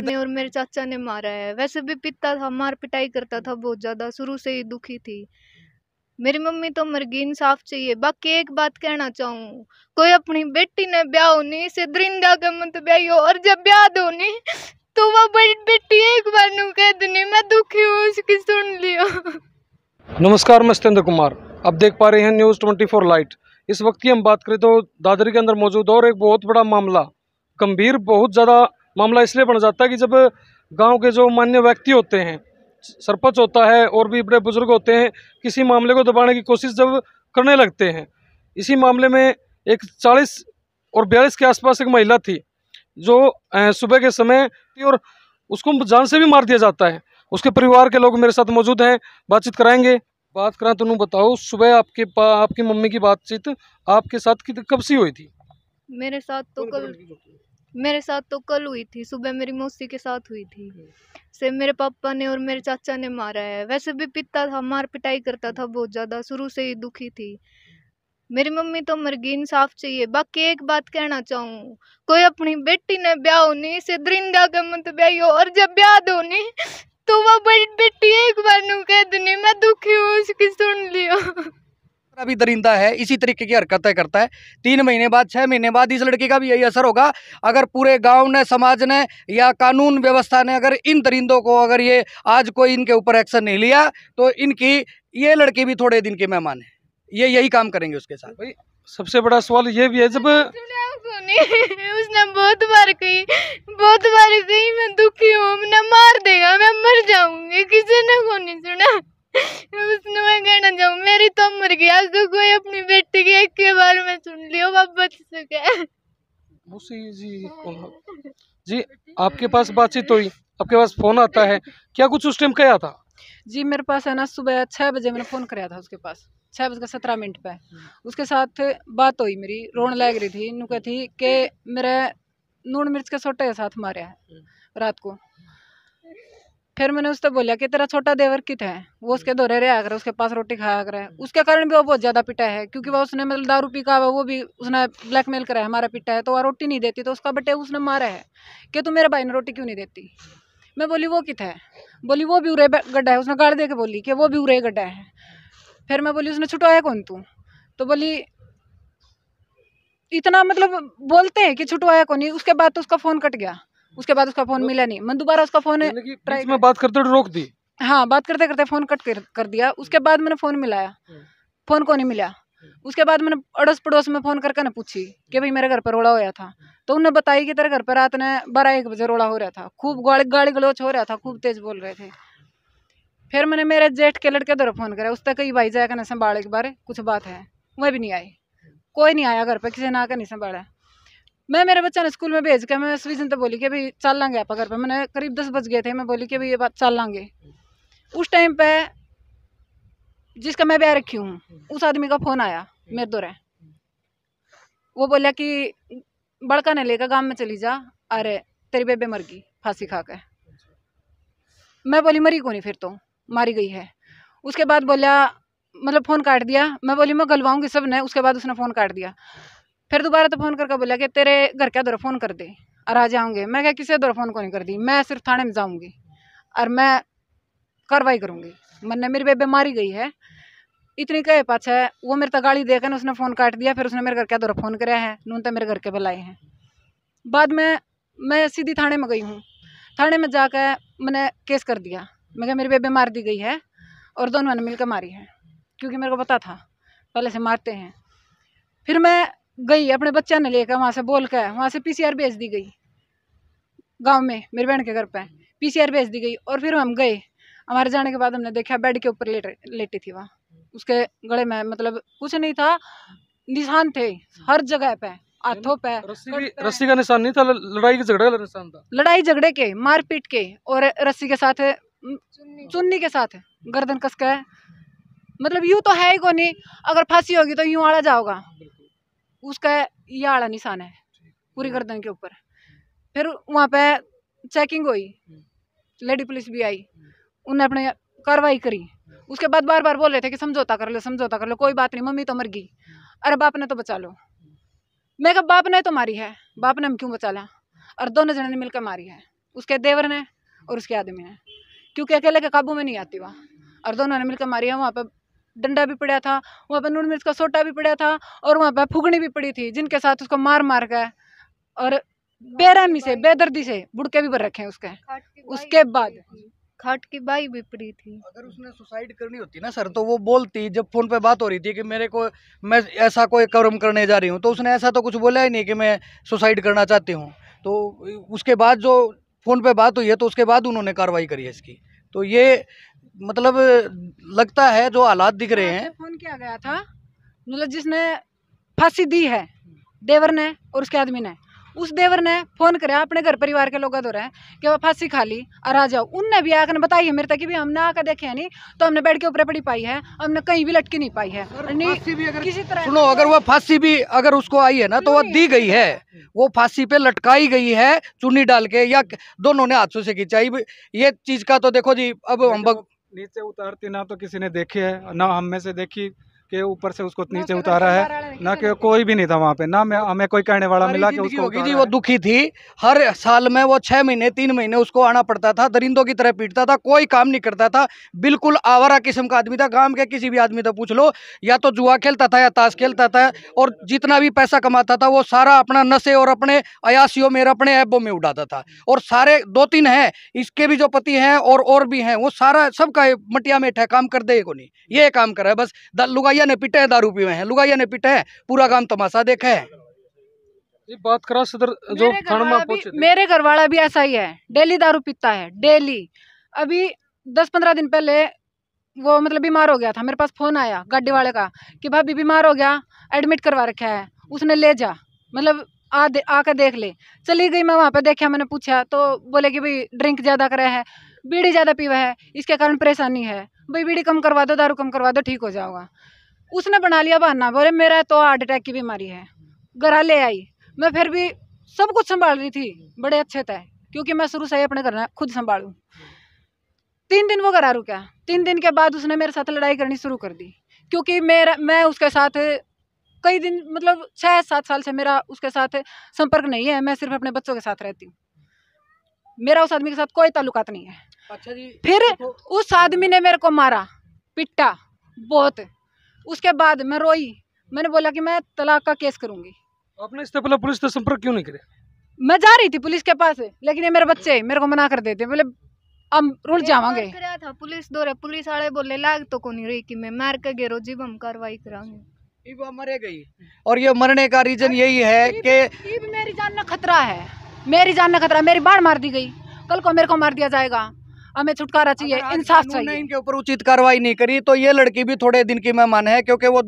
अभी और मेरे चाचा ने मारा है वैसे भी पिता था मार पिटाई करता था बहुत ज़्यादा शुरू से ही दुखी थी मेरी मम्मी तो मरगी साफ चाहिए बाकी एक बात कहना चाहू कोई अपनी बेटी ने ब्याह होनी से दरिंदा के मत ब्याह और जब ब्याह होनी तो वो बड़ी बेटी एक बार नु कह देनी मैं दुखी हूँ उसकी सुन लियो नमस्कार मैं सत्येंद्र कुमार आप देख पा रहे हैं न्यूज़ ट्वेंटी फोर लाइट इस वक्त की हम बात करें तो दादरी के अंदर मौजूद और एक बहुत बड़ा मामला गंभीर बहुत ज़्यादा मामला इसलिए बन जाता है कि जब गांव के जो मान्य व्यक्ति होते हैं सरपंच होता है और भी बड़े बुजुर्ग होते हैं किसी मामले को दबाने की कोशिश जब करने लगते हैं इसी मामले में एक चालीस और बयालीस के आसपास एक महिला थी जो सुबह के समय और उसको जान से भी मार दिया जाता है उसके परिवार के लोग मेरे साथ मौजूद हैं बातचीत कराएंगे बात करा तो बताओ सुबह आपके पा आपकी मम्मी की बातचीत आपके साथ कब सी हुई थी मेरे साथ तो कल मेरे साथ तो कल हुई थी सुबह मेरी मौसी के साथ हुई थी हम्म। से मेरे पापा ने और मेरे चाचा ने मारा है वैसे भी पिता था मार पिटाई करता था बहुत ज़्यादा शुरू से ही दुखी थी मेरी मम्मी तो मरगी इंसाफ चाहिए बाकी एक बात कहना चाहूँ कोई अपनी बेटी ने ब्याह होनी से दरिंदा के मत ब्याह और जब ब्याह दो नहीं तो वह बेटी एक बार कह देनी मैं दुखी हूँ उसकी सुन लियो दूसरा भी दरिंदा है इसी तरीके की हरकतें करता है तीन महीने बाद छः महीने बाद इस लड़के का भी यही असर होगा अगर पूरे गांव ने समाज ने या कानून व्यवस्था ने अगर इन दरिंदों को अगर ये आज कोई इनके ऊपर एक्शन नहीं लिया तो इनकी ये लड़के भी थोड़े दिन के मेहमान हैं ये यही काम करेंगे उसके साथ भाई सबसे बड़ा सवाल ये भी है जब उसने बहुत बार कही बहुत बार कही मैं दुखी हूँ मैं मार देगा मैं मर जाऊंगी किसी ने को नहीं सुना उसने मेरी तो मर गया तो कोई अपनी बेटी के एक के बारे में सुन लियो आप बच सके मुसी जी जी आपके पास बातचीत हुई आपके पास फोन आता है क्या कुछ उस टाइम कहा था जी मेरे पास है ना सुबह छह बजे मैंने फ़ोन कराया था उसके पास छह बजकर सत्रह मिनट पे उसके साथ बात हुई मेरी रोन लग रही थी नुका थी कि मेरे नून मिर्च के सोटे के साथ मारे हैं रात को फिर मैंने उससे बोला कि तेरा छोटा देवर कित है वो उसके दौरे रहा कर उसके पास रोटी खाया कर उसके कारण भी वो बहुत ज़्यादा पिटा है क्योंकि वह उसने मतलब दारू पी का वो भी उसने ब्लैकमेल करा है हमारा पिटा है तो वह रोटी नहीं देती तो उसका बेटे उसने मारा है कि तू मेरे भाई ने रोटी क्यों नहीं देती मैं बोली वो कित है बोली वो भी उरे गड्ढा है उसने गाड़ दे के बोली कि वो भी उरे गड्ढा है फिर मैं बोली उसने छुटवाया कौन तू तो बोली इतना मतलब बोलते हैं कि छुटवाया कौन उसके बाद तो उसका फ़ोन कट गया उसके बाद उसका फोन तो मिला नहीं मैं दोबारा उसका फोन में बात करते रोक दी हाँ बात करते करते फोन कट कर दिया हम्म। उसके बाद मैंने फोन मिलाया फोन को नहीं मिला हम्म। उसके बाद मैंने अड़ोस पड़ोस में फ़ोन करके ना पूछी कि भाई मेरे घर पर रोड़ा होया था हम्म। तो उन्होंने बताई कि तेरे घर पर रात ने बारह एक बजे रोड़ा हो रहा था खूब गाड़ी गाड़ी गलोच हो रहा था खूब तेज़ बोल रहे थे फिर मैंने मेरे जेठ के लड़के द्वारा फ़ोन करा उस तक कई भाई जाएगा ना संभाले के बारे कुछ बात है वह भी नहीं आई कोई नहीं आया घर पर किसी ने आकर नहीं संभाला मैं मेरे बच्चा ने स्कूल में भेज के मैं सभी जनता बोली कि भाई चल लाँगे आप घर पर मैंने करीब दस बज गए थे मैं बोली कि भाई ये बात चल लाँगे उस टाइम पे जिसका मैं ब्याह रखी हूँ उस आदमी का फ़ोन आया मेरे दौरे वो बोला कि बड़का ने लेकर गांव में चली जा अरे तेरी बेबे मर गई फांसी खा के मैं बोली मरी कौन फिर तो मारी गई है उसके बाद बोला मतलब फ़ोन काट दिया मैं बोली मैं गलवाऊंगी सब ने उसके बाद उसने फ़ोन काट दिया फिर दोबारा तो फ़ोन करके बोला कि तेरे घर के दौर फ़ोन कर दे और आ जाऊँगे मैं क्या किसी उधर फ़ोन को नहीं कर दी मैं सिर्फ थाने में जाऊँगी और मैं कार्रवाई करूँगी मैंने मेरी बेबे मारी गई है इतनी कहे पाछा है वो मेरे तक गाड़ी देकर उसने फ़ोन काट दिया फिर उसने मेरे घर के दौरा फ़ोन कराया है नून तो मेरे घर के बुलाए हैं बाद में मैं सीधी थाने में गई हूँ थाने में जाकर मैंने केस कर दिया मैं क्या मेरी बेबे मार दी गई है और दोनों ने मिलकर मारी है क्योंकि मेरे को पता था पहले से मारते हैं फिर मैं गई अपने बच्चा ने लेकर वहाँ से बोल कर वहाँ से पीसीआर भेज दी गई गांव में मेरी बहन के घर पे पीसीआर भेज दी गई और फिर हम गए हमारे जाने के बाद हमने देखा बेड के ऊपर लेट लेटी थी वहाँ उसके गले में मतलब कुछ नहीं था निशान थे हर जगह पे हाथों पे रस्सी का निशान नहीं था लड़ाई के झगड़े का निशान था लड़ाई झगड़े के मारपीट के और रस्सी के साथ चुन्नी के साथ गर्दन कसके मतलब यूं तो है ही को नहीं अगर फांसी होगी तो यूँ आड़ा जाओगा उसका ये आड़ा निशान है पूरी हम्म। गर्दन के ऊपर फिर वहाँ पे चेकिंग हुई हम्म। लेडी पुलिस भी आई हम्म। उन्हें अपने कार्रवाई करी उसके बाद बार बार बोल रहे थे कि समझौता कर लो समझौता कर लो कोई बात नहीं मम्मी तो मर गई अरे बाप ने तो बचा लो मैं कहा बाप ने तो मारी है बाप ने हम क्यों बचा ला और दोनों जने ने मिलकर मारी है उसके देवर ने और उसके आदमी ने क्योंकि अकेले के काबू में नहीं आती वहाँ और दोनों ने मिलकर मारी है वहाँ पर डंडा भी पड़ा था वहाँ पर नून मिर्च का सोटा भी पड़ा था और वहाँ पर फुगनी भी पड़ी थी जिनके साथ उसको मार मार कर और बेरहमी से बेदर्दी से बुड़के भी भर रखे हैं उसके उसके बाद खाट की बाई भी पड़ी थी अगर उसने सुसाइड करनी होती ना सर तो वो बोलती जब फोन पे बात हो रही थी कि मेरे को मैं ऐसा कोई कर्म करने जा रही हूँ तो उसने ऐसा तो कुछ बोला ही नहीं कि मैं सुसाइड करना चाहती हूँ तो उसके बाद जो फोन पे बात हुई है तो उसके बाद उन्होंने कार्रवाई करी है इसकी तो ये मतलब लगता है जो हालात दिख रहे हाँ, हैं फोन किया गया था मतलब जिसने फांसी दी है देवर ने और उसके आदमी ने उस देवर ने फोन कराया अपने घर परिवार के लोग कि वो फांसी खा ली और आ जाओ उनने भी आकर बताई है मेरे तक कि भी हमने आकर देखे है नहीं तो हमने बेड के ऊपर पड़ी पाई है हमने कहीं भी लटकी नहीं पाई है अगर, किसी तरह सुनो अगर वह फांसी भी अगर उसको आई है ना तो वो दी गई है वो फांसी पे लटकाई गई है चुन्नी डाल के या दोनों ने हाथों से खींचाई ये चीज का तो देखो जी अब हम नीचे उतरती ना तो किसी ने देखी है ना हम में से देखी कि ऊपर से उसको नीचे उतारा है ना कि कोई भी नहीं था वहाँ पे ना मैं हमें कोई कहने वाला मिला कि उसको जी वो दुखी थी हर साल में वो छः महीने तीन महीने उसको आना पड़ता था दरिंदों की तरह पीटता था कोई काम नहीं करता था बिल्कुल आवारा किस्म का आदमी था गांव के किसी भी आदमी से पूछ लो या तो जुआ खेलता था या ताश खेलता था और जितना भी पैसा कमाता था वो सारा अपना नशे और अपने अयासियों में अपने ऐबों में उड़ाता था और सारे दो तीन हैं इसके भी जो पति हैं और भी हैं वो सारा सबका मटिया में काम कर दे को नहीं ये काम करा है बस लुगाइया लुगाइया ने पिटे दारू पीवे है लुगाइया ने पिटे है पूरा गांव तमाशा देखे है ये बात करा सदर जो मेरे घर वाला भी ऐसा ही है डेली दारू पीता है डेली अभी दस पंद्रह दिन पहले वो मतलब बीमार हो गया था मेरे पास फोन आया गाड़ी वाले का कि भाभी बीमार हो गया एडमिट करवा रखा है उसने ले जा मतलब आ दे आकर देख ले चली गई मैं वहाँ पे देखा मैंने पूछा तो बोले कि भाई ड्रिंक ज़्यादा करे है बीड़ी ज़्यादा पीवा है इसके कारण परेशानी है भाई बीड़ी कम करवा दो दारू कम करवा दो ठीक हो जाओगा उसने बना लिया बहाना बोले मेरा तो हार्ट अटैक की बीमारी है घर ले आई मैं फिर भी सब कुछ संभाल रही थी बड़े अच्छे थे क्योंकि मैं शुरू से ही अपने घर खुद संभालूँ तीन दिन वो करा रुका तीन दिन के बाद उसने मेरे साथ लड़ाई करनी शुरू कर दी क्योंकि मेरा मैं उसके साथ कई दिन मतलब छः सात साल से मेरा उसके साथ संपर्क नहीं है मैं सिर्फ अपने बच्चों के साथ रहती हूँ मेरा उस आदमी के साथ कोई ताल्लुकात नहीं है अच्छा जी फिर उस आदमी ने मेरे को मारा पिटा बहुत उसके बाद मैं रोई मैंने बोला कि मैं तलाक का केस करूंगी तो आपने इससे पहले पुलिस से संपर्क क्यों नहीं किया मैं जा रही थी पुलिस के पास लेकिन ये मेरे बच्चे मेरे को मना कर देते बोले हम रुल जावांगे था पुलिस दौरे पुलिस वाले बोले लाग तो को नहीं रही कि मैं मार के गे जीव हम कार्रवाई कराऊंगी मरे गई और ये मरने का रीजन यही है कि मेरी जान में खतरा है मेरी जान में खतरा मेरी बाढ़ मार दी गई कल को मेरे को मार दिया जाएगा हमें छुटकारा चाहिए इंसाफ चाहिए इनके ऊपर उचित कार्रवाई नहीं करी तो ये लड़की भी थोड़े दिन की मेहमान है क्योंकि वो